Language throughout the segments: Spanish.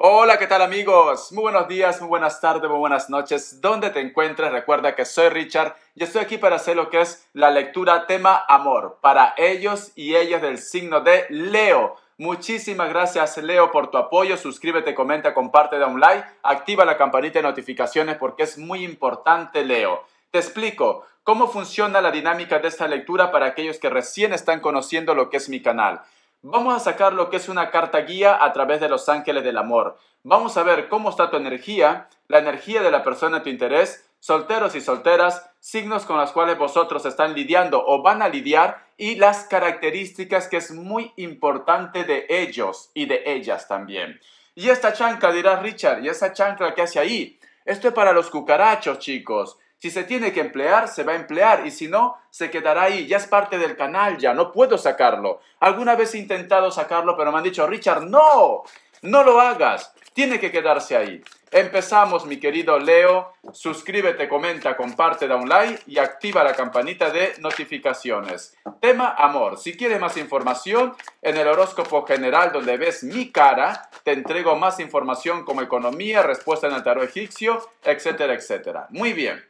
Hola, ¿qué tal amigos? Muy buenos días, muy buenas tardes, muy buenas noches. ¿Dónde te encuentras? Recuerda que soy Richard y estoy aquí para hacer lo que es la lectura tema amor para ellos y ellas del signo de Leo. Muchísimas gracias Leo por tu apoyo. Suscríbete, comenta, comparte, da un like, activa la campanita de notificaciones porque es muy importante Leo. Te explico cómo funciona la dinámica de esta lectura para aquellos que recién están conociendo lo que es mi canal. Vamos a sacar lo que es una carta guía a través de los ángeles del amor. Vamos a ver cómo está tu energía, la energía de la persona de tu interés, solteros y solteras, signos con los cuales vosotros están lidiando o van a lidiar y las características que es muy importante de ellos y de ellas también. Y esta chancla, dirá Richard, y esa chancla que hace ahí, esto es para los cucarachos, chicos. Si se tiene que emplear, se va a emplear y si no, se quedará ahí. Ya es parte del canal, ya no puedo sacarlo. Alguna vez he intentado sacarlo, pero me han dicho, Richard, no, no lo hagas. Tiene que quedarse ahí. Empezamos, mi querido Leo. Suscríbete, comenta, comparte, da un like y activa la campanita de notificaciones. Tema amor. Si quieres más información, en el horóscopo general donde ves mi cara, te entrego más información como economía, respuesta en el tarot egipcio, etcétera, etcétera. Muy bien.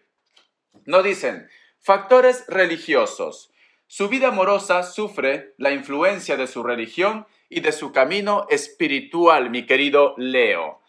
No dicen, factores religiosos. Su vida amorosa sufre la influencia de su religión y de su camino espiritual, mi querido Leo.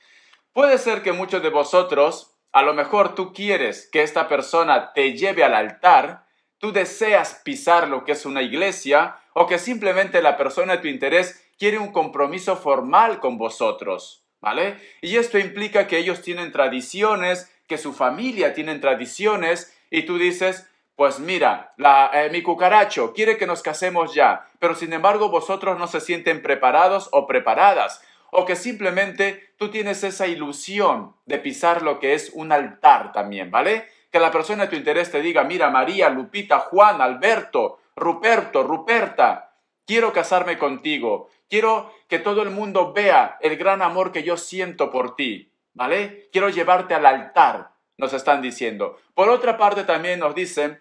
Puede ser que muchos de vosotros, a lo mejor tú quieres que esta persona te lleve al altar, tú deseas pisar lo que es una iglesia, o que simplemente la persona de tu interés quiere un compromiso formal con vosotros, ¿vale? Y esto implica que ellos tienen tradiciones, que su familia tiene tradiciones, y tú dices, pues mira, eh, mi cucaracho quiere que nos casemos ya, pero sin embargo vosotros no se sienten preparados o preparadas, o que simplemente tú tienes esa ilusión de pisar lo que es un altar también, ¿vale? Que la persona de tu interés te diga, mira, María, Lupita, Juan, Alberto, Ruperto, Ruperta, quiero casarme contigo, quiero que todo el mundo vea el gran amor que yo siento por ti, ¿vale? Quiero llevarte al altar, nos están diciendo. Por otra parte, también nos dicen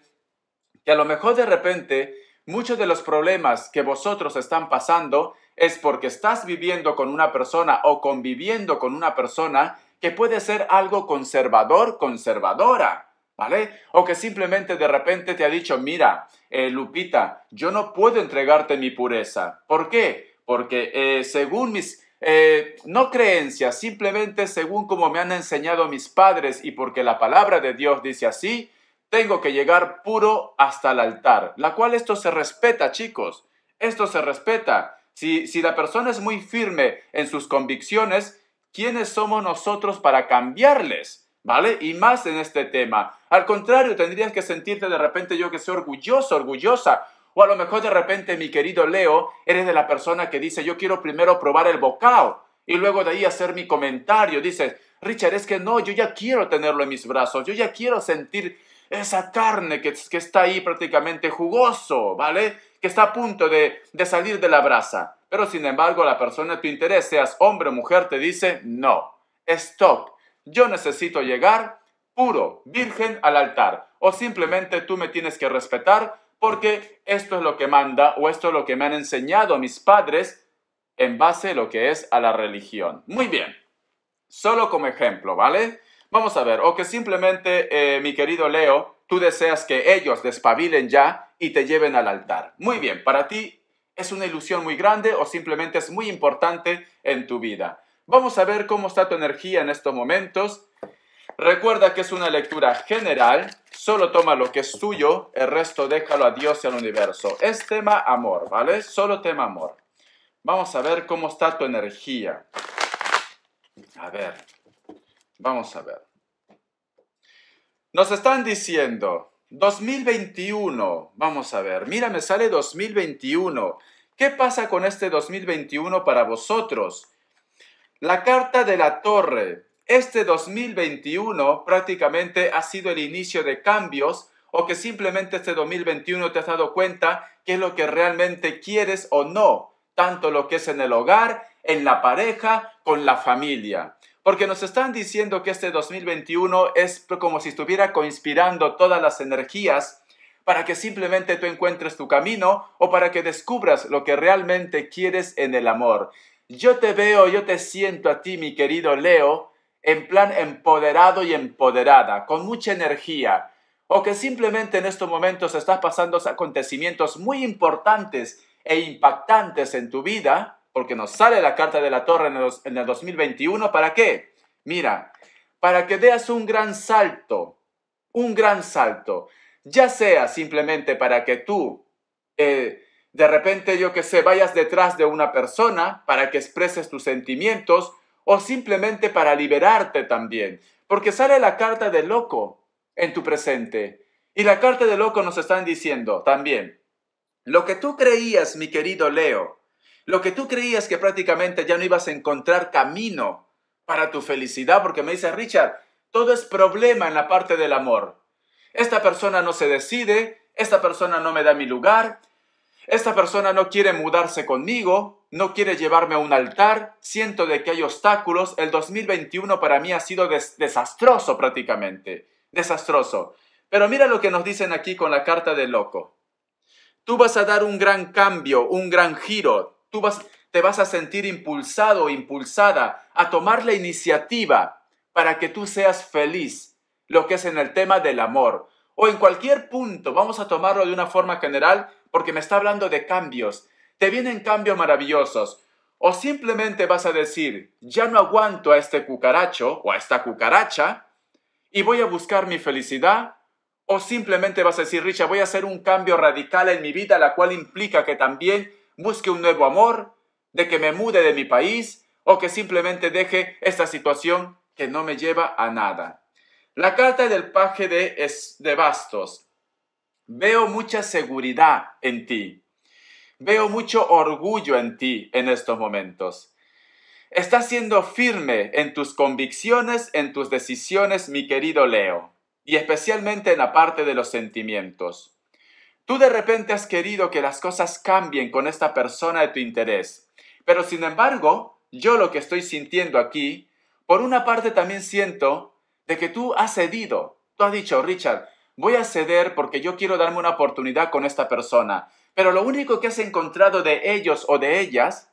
que a lo mejor de repente muchos de los problemas que vosotros están pasando es porque estás viviendo con una persona o conviviendo con una persona que puede ser algo conservador, conservadora. ¿Vale? O que simplemente de repente te ha dicho, mira, eh, Lupita, yo no puedo entregarte mi pureza. ¿Por qué? Porque eh, según mis, eh, no creencia, simplemente según como me han enseñado mis padres y porque la palabra de Dios dice así, tengo que llegar puro hasta el altar, la cual esto se respeta, chicos, esto se respeta. Si, si la persona es muy firme en sus convicciones, ¿quiénes somos nosotros para cambiarles? ¿Vale? Y más en este tema. Al contrario, tendrías que sentirte de repente yo que soy orgulloso, orgullosa, o a lo mejor de repente, mi querido Leo, eres de la persona que dice, yo quiero primero probar el bocado y luego de ahí hacer mi comentario. Dices, Richard, es que no, yo ya quiero tenerlo en mis brazos, yo ya quiero sentir esa carne que, está ahí prácticamente jugoso, ¿vale? Que está a punto de, de salir de la brasa. Pero sin embargo, la persona de tu interés, seas hombre o mujer, te dice, no, stop, yo necesito llegar puro, virgen al altar. O simplemente tú me tienes que respetar porque esto es lo que manda o esto es lo que me han enseñado mis padres en base a lo que es a la religión. Muy bien, solo como ejemplo, ¿vale? Vamos a ver, o que simplemente, eh, mi querido Leo, tú deseas que ellos despabilen ya y te lleven al altar. Muy bien, para ti es una ilusión muy grande o simplemente es muy importante en tu vida. Vamos a ver cómo está tu energía en estos momentos Recuerda que es una lectura general, solo toma lo que es tuyo, el resto déjalo a Dios y al universo. Es tema amor, ¿vale? Solo tema amor. Vamos a ver cómo está tu energía. A ver, vamos a ver. Nos están diciendo 2021, vamos a ver, mira, me sale 2021. ¿Qué pasa con este 2021 para vosotros? La carta de la torre, este 2021 prácticamente ha sido el inicio de cambios o que simplemente este 2021 te has dado cuenta qué es lo que realmente quieres o no, tanto lo que es en el hogar, en la pareja, con la familia. Porque nos están diciendo que este 2021 es como si estuviera conspirando todas las energías para que simplemente tú encuentres tu camino o para que descubras lo que realmente quieres en el amor. Yo te veo, yo te siento a ti, mi querido Leo, en plan empoderado y empoderada, con mucha energía, o que simplemente en estos momentos estás pasando acontecimientos muy importantes e impactantes en tu vida, porque nos sale la carta de la torre en el, 2021, ¿para qué? Mira, para que deas un gran salto, un gran salto, ya sea simplemente para que tú... Eh, de repente, yo que sé, vayas detrás de una persona para que expreses tus sentimientos o simplemente para liberarte también, porque sale la carta de loco en tu presente. Y la carta de loco nos están diciendo también, lo que tú creías, mi querido Leo, lo que tú creías que prácticamente ya no ibas a encontrar camino para tu felicidad, porque me dice Richard, todo es problema en la parte del amor. Esta persona no se decide, esta persona no me da mi lugar, esta persona no quiere mudarse conmigo, no quiere llevarme a un altar, siento de que hay obstáculos, el 2021 para mí ha sido desastroso prácticamente, desastroso. Pero mira lo que nos dicen aquí con la carta del loco. Tú vas a dar un gran cambio, un gran giro, tú vas, te vas a sentir impulsado o impulsada a tomar la iniciativa para que tú seas feliz, lo que es en el tema del amor. O en cualquier punto, vamos a tomarlo de una forma general, porque me está hablando de cambios. Te vienen cambios maravillosos. O simplemente vas a decir, ya no aguanto a este cucaracho o a esta cucaracha y voy a buscar mi felicidad. O simplemente vas a decir, Richa, voy a hacer un cambio radical en mi vida, la cual implica que también busque un nuevo amor, de que me mude de mi país o que simplemente deje esta situación que no me lleva a nada. La carta del paje de, de bastos Veo mucha seguridad en ti. Veo mucho orgullo en ti en estos momentos. Estás siendo firme en tus convicciones, en tus decisiones, mi querido Leo, y especialmente en la parte de los sentimientos. Tú de repente has querido que las cosas cambien con esta persona de tu interés, pero sin embargo, yo lo que estoy sintiendo aquí, por una parte también siento de que tú has cedido. Tú has dicho, Richard, voy a ceder porque yo quiero darme una oportunidad con esta persona. Pero lo único que has encontrado de ellos o de ellas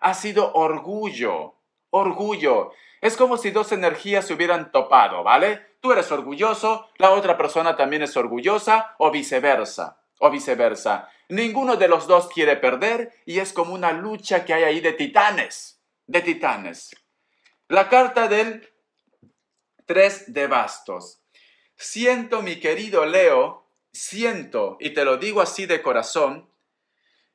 ha sido orgullo. Orgullo. Es como si dos energías se hubieran topado, ¿vale? Tú eres orgulloso, la otra persona también es orgullosa o viceversa. O viceversa. Ninguno de los dos quiere perder y es como una lucha que hay ahí de titanes. De titanes. La carta del 3 de bastos. Siento, mi querido Leo, siento, y te lo digo así de corazón,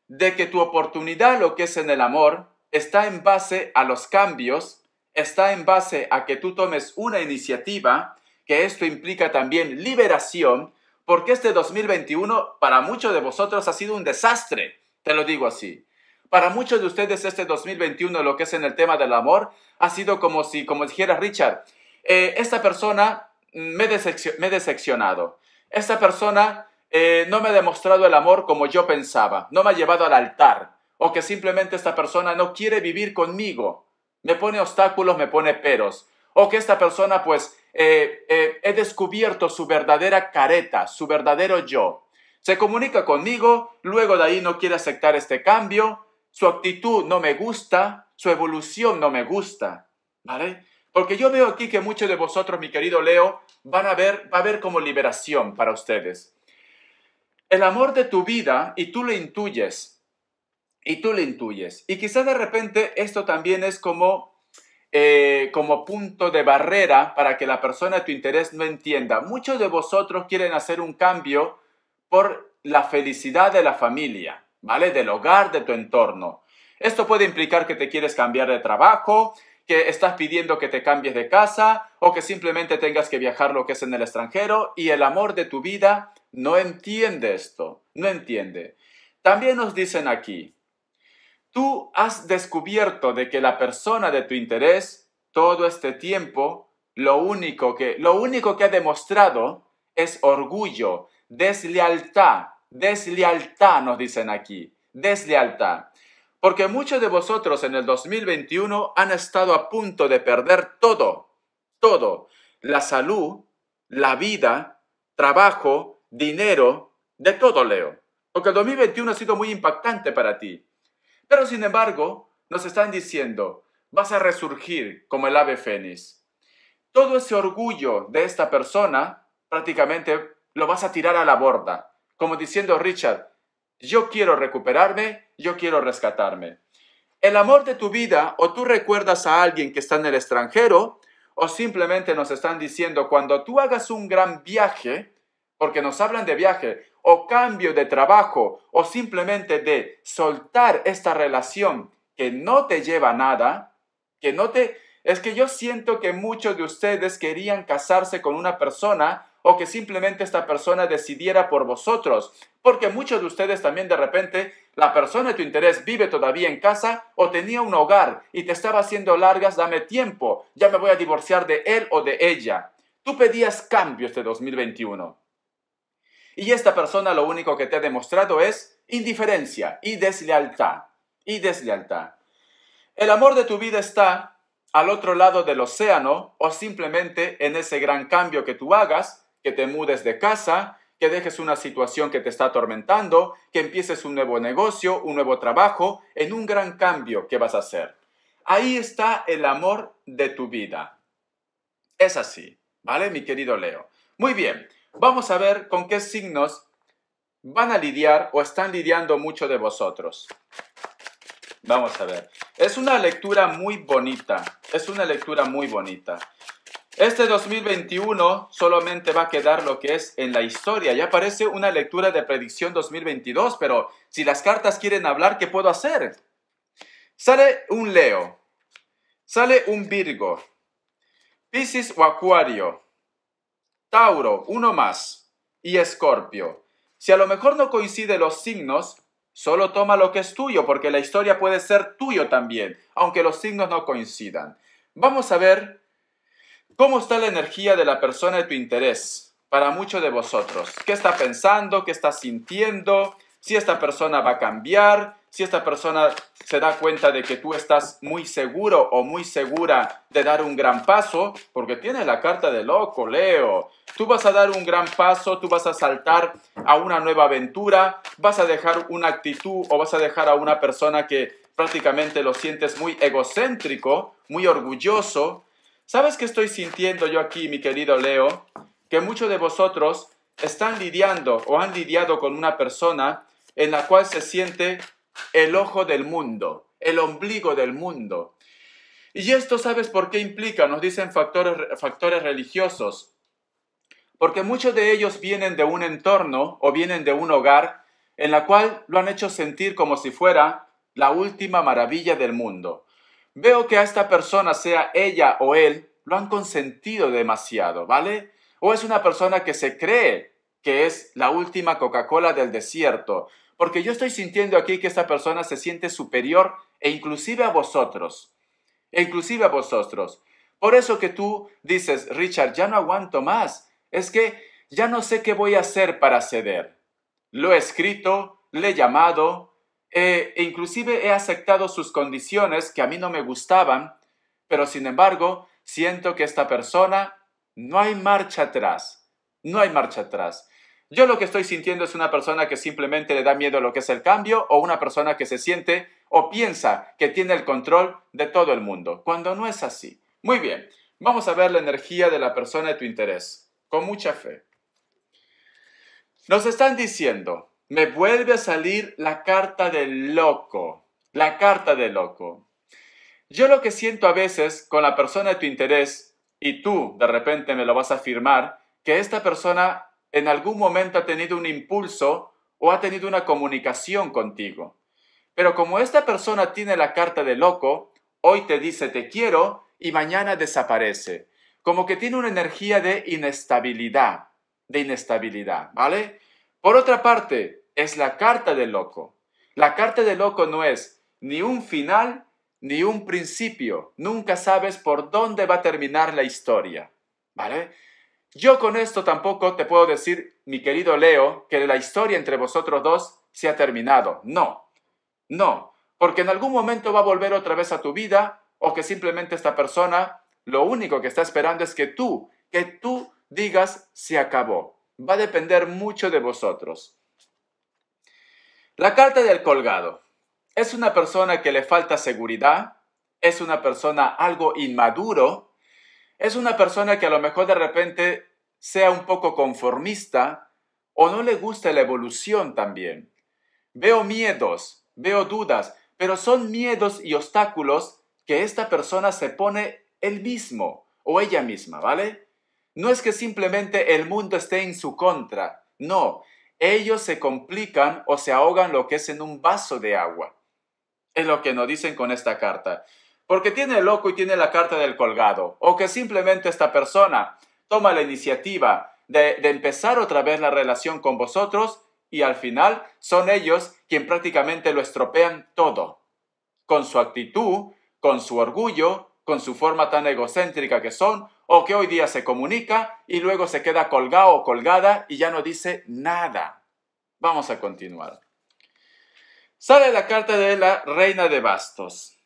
de que tu oportunidad, lo que es en el amor, está en base a los cambios, está en base a que tú tomes una iniciativa, que esto implica también liberación, porque este 2021 para muchos de vosotros ha sido un desastre, te lo digo así. Para muchos de ustedes este 2021, lo que es en el tema del amor, ha sido como si, como dijera Richard, eh, esta persona me, he decepcionado. Esta persona eh, no me ha demostrado el amor como yo pensaba, no me ha llevado al altar, o que simplemente esta persona no quiere vivir conmigo, me pone obstáculos, me pone peros, o que esta persona pues eh, eh, he descubierto su verdadera careta, su verdadero yo. Se comunica conmigo, luego de ahí no quiere aceptar este cambio, su actitud no me gusta, su evolución no me gusta, ¿vale? Porque yo veo aquí que muchos de vosotros, mi querido Leo, van a ver, va a ver como liberación para ustedes. El amor de tu vida, y tú lo intuyes, y tú lo intuyes. Y quizás de repente esto también es como, eh, como punto de barrera para que la persona de tu interés no entienda. Muchos de vosotros quieren hacer un cambio por la felicidad de la familia, ¿vale? Del hogar, de tu entorno. Esto puede implicar que te quieres cambiar de trabajo, que estás pidiendo que te cambies de casa o que simplemente tengas que viajar lo que es en el extranjero y el amor de tu vida no entiende esto, no entiende. También nos dicen aquí, tú has descubierto de que la persona de tu interés todo este tiempo lo único que lo único que ha demostrado es orgullo, deslealtad, deslealtad nos dicen aquí, deslealtad. Porque muchos de vosotros en el 2021 han estado a punto de perder todo, todo, la salud, la vida, trabajo, dinero, de todo, Leo. Porque el 2021 ha sido muy impactante para ti. Pero sin embargo, nos están diciendo, vas a resurgir como el ave fénix. Todo ese orgullo de esta persona prácticamente lo vas a tirar a la borda, como diciendo Richard, yo quiero recuperarme, yo quiero rescatarme. El amor de tu vida, o tú recuerdas a alguien que está en el extranjero, o simplemente nos están diciendo, cuando tú hagas un gran viaje, porque nos hablan de viaje, o cambio de trabajo, o simplemente de soltar esta relación que no te lleva a nada, que no te... Es que yo siento que muchos de ustedes querían casarse con una persona o que simplemente esta persona decidiera por vosotros, porque muchos de ustedes también de repente la persona de tu interés vive todavía en casa o tenía un hogar y te estaba haciendo largas, dame tiempo, ya me voy a divorciar de él o de ella. Tú pedías cambios de 2021. Y esta persona lo único que te ha demostrado es indiferencia y deslealtad. Y deslealtad. El amor de tu vida está al otro lado del océano o simplemente en ese gran cambio que tú hagas que te mudes de casa, que dejes una situación que te está atormentando, que empieces un nuevo negocio, un nuevo trabajo, en un gran cambio que vas a hacer. Ahí está el amor de tu vida. Es así, ¿vale, mi querido Leo? Muy bien, vamos a ver con qué signos van a lidiar o están lidiando mucho de vosotros. Vamos a ver. Es una lectura muy bonita, es una lectura muy bonita. Este 2021 solamente va a quedar lo que es en la historia. Ya parece una lectura de predicción 2022, pero si las cartas quieren hablar, ¿qué puedo hacer? Sale un Leo, sale un Virgo, Piscis o Acuario, Tauro, uno más, y Escorpio. Si a lo mejor no coinciden los signos, solo toma lo que es tuyo, porque la historia puede ser tuyo también, aunque los signos no coincidan. Vamos a ver ¿Cómo está la energía de la persona de tu interés para muchos de vosotros? ¿Qué está pensando? ¿Qué está sintiendo? Si esta persona va a cambiar, si esta persona se da cuenta de que tú estás muy seguro o muy segura de dar un gran paso, porque tiene la carta de loco, Leo, tú vas a dar un gran paso, tú vas a saltar a una nueva aventura, vas a dejar una actitud o vas a dejar a una persona que prácticamente lo sientes muy egocéntrico, muy orgulloso, ¿Sabes qué estoy sintiendo yo aquí, mi querido Leo? Que muchos de vosotros están lidiando o han lidiado con una persona en la cual se siente el ojo del mundo, el ombligo del mundo. Y esto sabes por qué implica, nos dicen factores, factores religiosos, porque muchos de ellos vienen de un entorno o vienen de un hogar en la cual lo han hecho sentir como si fuera la última maravilla del mundo. Veo que a esta persona, sea ella o él, lo han consentido demasiado, ¿vale? O es una persona que se cree que es la última Coca-Cola del desierto, porque yo estoy sintiendo aquí que esta persona se siente superior e inclusive a vosotros, e inclusive a vosotros. Por eso que tú dices, Richard, ya no aguanto más, es que ya no sé qué voy a hacer para ceder. Lo he escrito, le he llamado, eh, e inclusive he aceptado sus condiciones que a mí no me gustaban, pero sin embargo siento que esta persona no hay marcha atrás, no hay marcha atrás. Yo lo que estoy sintiendo es una persona que simplemente le da miedo a lo que es el cambio o una persona que se siente o piensa que tiene el control de todo el mundo, cuando no es así. Muy bien, vamos a ver la energía de la persona de tu interés, con mucha fe. Nos están diciendo, me vuelve a salir la carta del loco, la carta del loco. Yo lo que siento a veces con la persona de tu interés, y tú de repente me lo vas a afirmar, que esta persona en algún momento ha tenido un impulso o ha tenido una comunicación contigo. Pero como esta persona tiene la carta de loco, hoy te dice te quiero y mañana desaparece. Como que tiene una energía de inestabilidad, de inestabilidad, ¿vale? Por otra parte, es la carta del loco. La carta del loco no es ni un final ni un principio. Nunca sabes por dónde va a terminar la historia. ¿Vale? Yo con esto tampoco te puedo decir, mi querido Leo, que la historia entre vosotros dos se ha terminado. No. No. Porque en algún momento va a volver otra vez a tu vida o que simplemente esta persona lo único que está esperando es que tú, que tú digas se acabó. Va a depender mucho de vosotros. La carta del colgado es una persona que le falta seguridad, es una persona algo inmaduro, es una persona que a lo mejor de repente sea un poco conformista o no le gusta la evolución también. Veo miedos, veo dudas, pero son miedos y obstáculos que esta persona se pone él mismo o ella misma, ¿vale? No es que simplemente el mundo esté en su contra, no, ellos se complican o se ahogan lo que es en un vaso de agua. Es lo que nos dicen con esta carta. Porque tiene el loco y tiene la carta del colgado. O que simplemente esta persona toma la iniciativa de, de empezar otra vez la relación con vosotros y al final son ellos quien prácticamente lo estropean todo. Con su actitud, con su orgullo, con su forma tan egocéntrica que son, o que hoy día se comunica y luego se queda colgado o colgada y ya no dice nada. Vamos a continuar. Sale la carta de la reina de bastos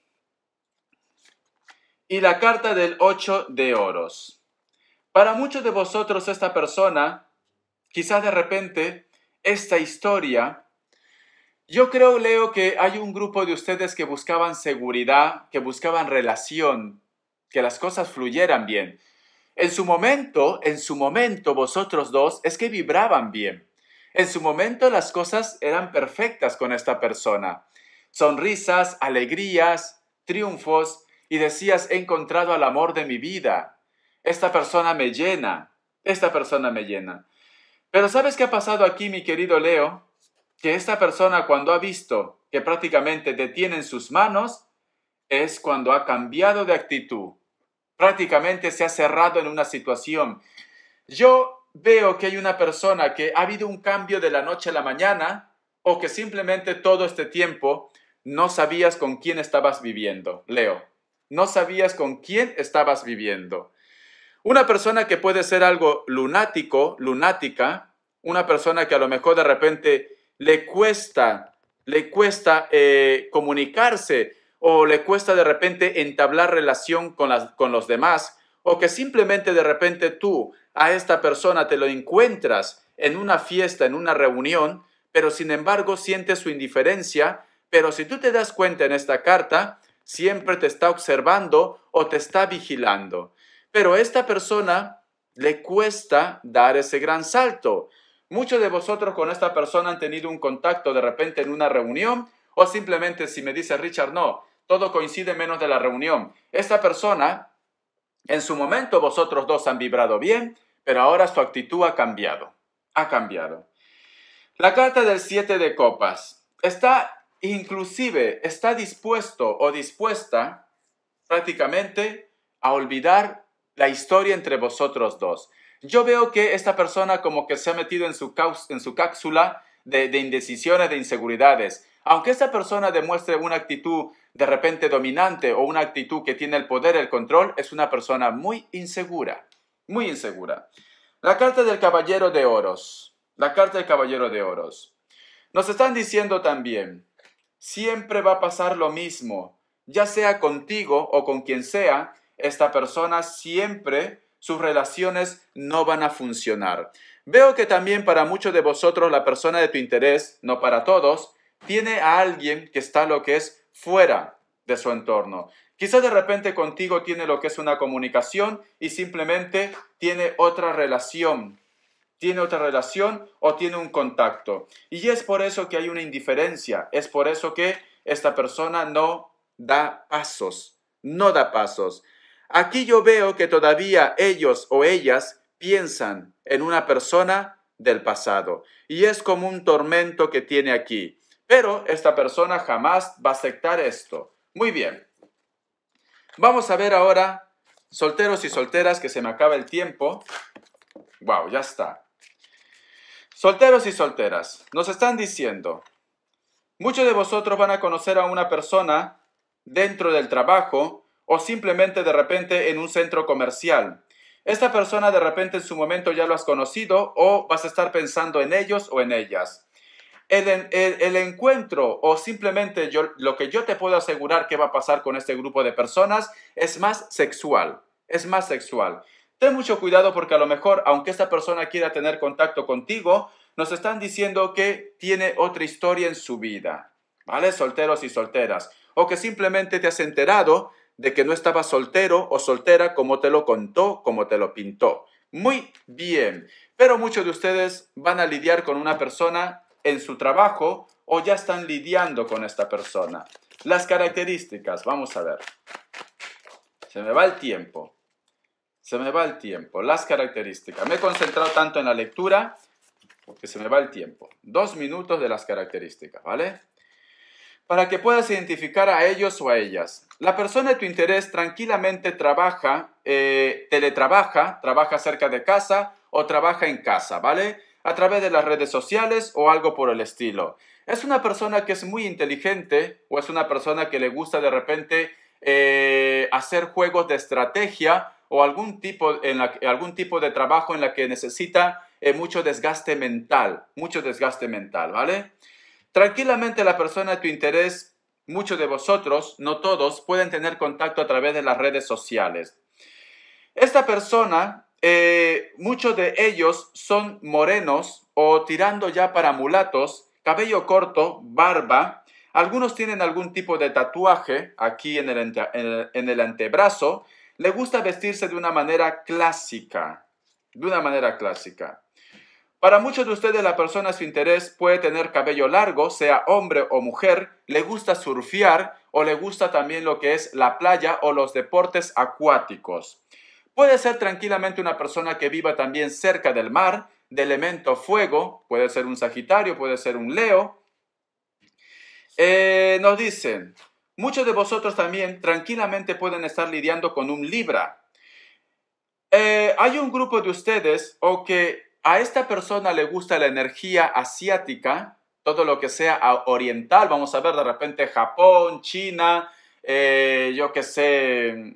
y la carta del ocho de oros. Para muchos de vosotros esta persona, quizás de repente, esta historia yo creo, Leo, que hay un grupo de ustedes que buscaban seguridad, que buscaban relación, que las cosas fluyeran bien. En su momento, en su momento, vosotros dos es que vibraban bien. En su momento las cosas eran perfectas con esta persona. Sonrisas, alegrías, triunfos, y decías, he encontrado al amor de mi vida. Esta persona me llena, esta persona me llena. Pero ¿sabes qué ha pasado aquí, mi querido Leo? que esta persona cuando ha visto que prácticamente detienen sus manos, es cuando ha cambiado de actitud. Prácticamente se ha cerrado en una situación. Yo veo que hay una persona que ha habido un cambio de la noche a la mañana o que simplemente todo este tiempo no sabías con quién estabas viviendo. Leo, no sabías con quién estabas viviendo. Una persona que puede ser algo lunático, lunática, una persona que a lo mejor de repente le cuesta, le cuesta eh, comunicarse o le cuesta de repente entablar relación con, con los demás o que simplemente de repente tú a esta persona te lo encuentras en una fiesta, en una reunión, pero sin embargo sientes su indiferencia, pero si tú te das cuenta en esta carta, siempre te está observando o te está vigilando. Pero a esta persona le cuesta dar ese gran salto. Muchos de vosotros con esta persona han tenido un contacto de repente en una reunión o simplemente si me dice Richard, no, todo coincide menos de la reunión. Esta persona, en su momento vosotros dos han vibrado bien, pero ahora su actitud ha cambiado. Ha cambiado. La carta del siete de copas está inclusive, está dispuesto o dispuesta prácticamente a olvidar la historia entre vosotros dos yo veo que esta persona como que se ha metido en su, cápsula de, de indecisiones, de inseguridades. Aunque esta persona demuestre una actitud de repente dominante o una actitud que tiene el poder, el control, es una persona muy insegura, muy insegura. La carta del caballero de oros, la carta del caballero de oros. Nos están diciendo también, siempre va a pasar lo mismo, ya sea contigo o con quien sea, esta persona siempre sus relaciones no van a funcionar. Veo que también para muchos de vosotros la persona de tu interés, no para todos, tiene a alguien que está lo que es fuera de su entorno. Quizás de repente contigo tiene lo que es una comunicación y simplemente tiene otra relación, tiene otra relación o tiene un contacto. Y es por eso que hay una indiferencia, es por eso que esta persona no da pasos, no da pasos. Aquí yo veo que todavía ellos o ellas piensan en una persona del pasado y es como un tormento que tiene aquí. Pero esta persona jamás va a aceptar esto. Muy bien. Vamos a ver ahora, solteros y solteras, que se me acaba el tiempo. Wow, ya está. Solteros y solteras, nos están diciendo, muchos de vosotros van a conocer a una persona dentro del trabajo o simplemente de repente en un centro comercial. Esta persona de repente en su momento ya lo has conocido o vas a estar pensando en ellos o en ellas. El, encuentro o simplemente lo que yo te puedo asegurar que va a pasar con este grupo de personas es más sexual, es más sexual. Ten mucho cuidado porque a lo mejor, aunque esta persona quiera tener contacto contigo, nos están diciendo que tiene otra historia en su vida, ¿vale? Solteros y solteras. O que simplemente te has enterado de que no estaba soltero o soltera como te lo contó, como te lo pintó. Muy bien, pero muchos de ustedes van a lidiar con una persona en su trabajo o ya están lidiando con esta persona. Las características, vamos a ver. Se me va el tiempo. Se me va el tiempo. Las características. Me he concentrado tanto en la lectura porque se me va el tiempo. Dos minutos de las características, ¿vale? para que puedas identificar a ellos o a ellas. La persona de tu interés tranquilamente trabaja, eh, teletrabaja, trabaja cerca de casa o trabaja en casa, ¿vale? A través de las redes sociales o algo por el estilo. Es una persona que es muy inteligente o es una persona que le gusta de repente eh, hacer juegos de estrategia o algún tipo, en algún tipo de trabajo en la que necesita eh, mucho desgaste mental, mucho desgaste mental, ¿vale? Tranquilamente la persona de tu interés, muchos de vosotros, no todos, pueden tener contacto a través de las redes sociales. Esta persona, eh, muchos de ellos son morenos o tirando ya para mulatos, cabello corto, barba. Algunos tienen algún tipo de tatuaje aquí en el antebrazo. Le gusta vestirse de una manera clásica, de una manera clásica. Para muchos de ustedes la persona su interés puede tener cabello largo, sea hombre o mujer, le gusta surfear o le gusta también lo que es la playa o los deportes acuáticos. Puede ser tranquilamente una persona que viva también cerca del mar, de elemento fuego, puede ser un Sagitario, puede ser un Leo. Eh, nos dicen, muchos de vosotros también tranquilamente pueden estar lidiando con un Libra. Eh, hay un grupo de ustedes o que a esta persona le gusta la energía asiática, todo lo que sea oriental, vamos a ver de repente Japón, China, eh, yo qué sé,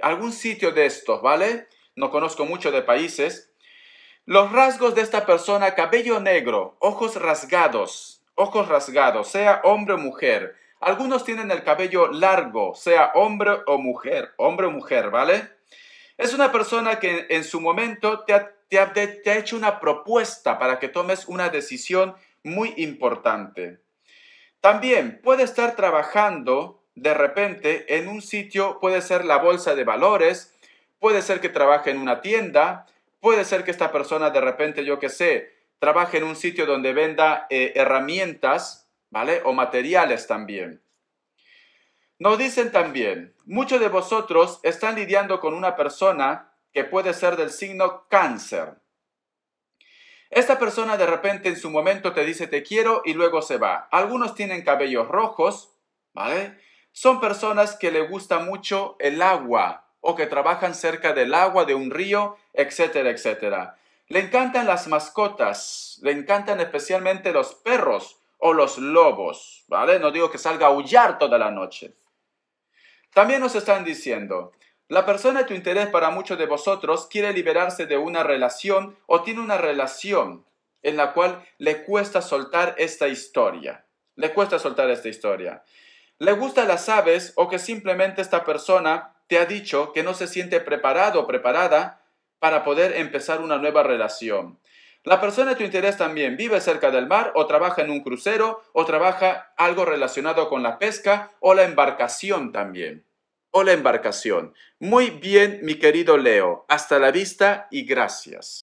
algún sitio de estos, ¿vale? No conozco mucho de países. Los rasgos de esta persona, cabello negro, ojos rasgados, ojos rasgados, sea hombre o mujer. Algunos tienen el cabello largo, sea hombre o mujer, hombre o mujer, ¿vale? Es una persona que en su momento te te ha, hecho una propuesta para que tomes una decisión muy importante. También puede estar trabajando de repente en un sitio, puede ser la bolsa de valores, puede ser que trabaje en una tienda, puede ser que esta persona de repente, yo qué sé, trabaje en un sitio donde venda eh, herramientas, ¿vale? O materiales también. Nos dicen también, muchos de vosotros están lidiando con una persona que puede ser del signo cáncer. Esta persona de repente en su momento te dice te quiero y luego se va. Algunos tienen cabellos rojos, ¿vale? Son personas que le gusta mucho el agua o que trabajan cerca del agua, de un río, etcétera, etcétera. Le encantan las mascotas, le encantan especialmente los perros o los lobos, ¿vale? No digo que salga a aullar toda la noche. También nos están diciendo, la persona de tu interés para muchos de vosotros quiere liberarse de una relación o tiene una relación en la cual le cuesta soltar esta historia. Le cuesta soltar esta historia. Le gustan las aves o que simplemente esta persona te ha dicho que no se siente preparado o preparada para poder empezar una nueva relación. La persona de tu interés también vive cerca del mar o trabaja en un crucero o trabaja algo relacionado con la pesca o la embarcación también o la embarcación. Muy bien, mi querido Leo. Hasta la vista y gracias.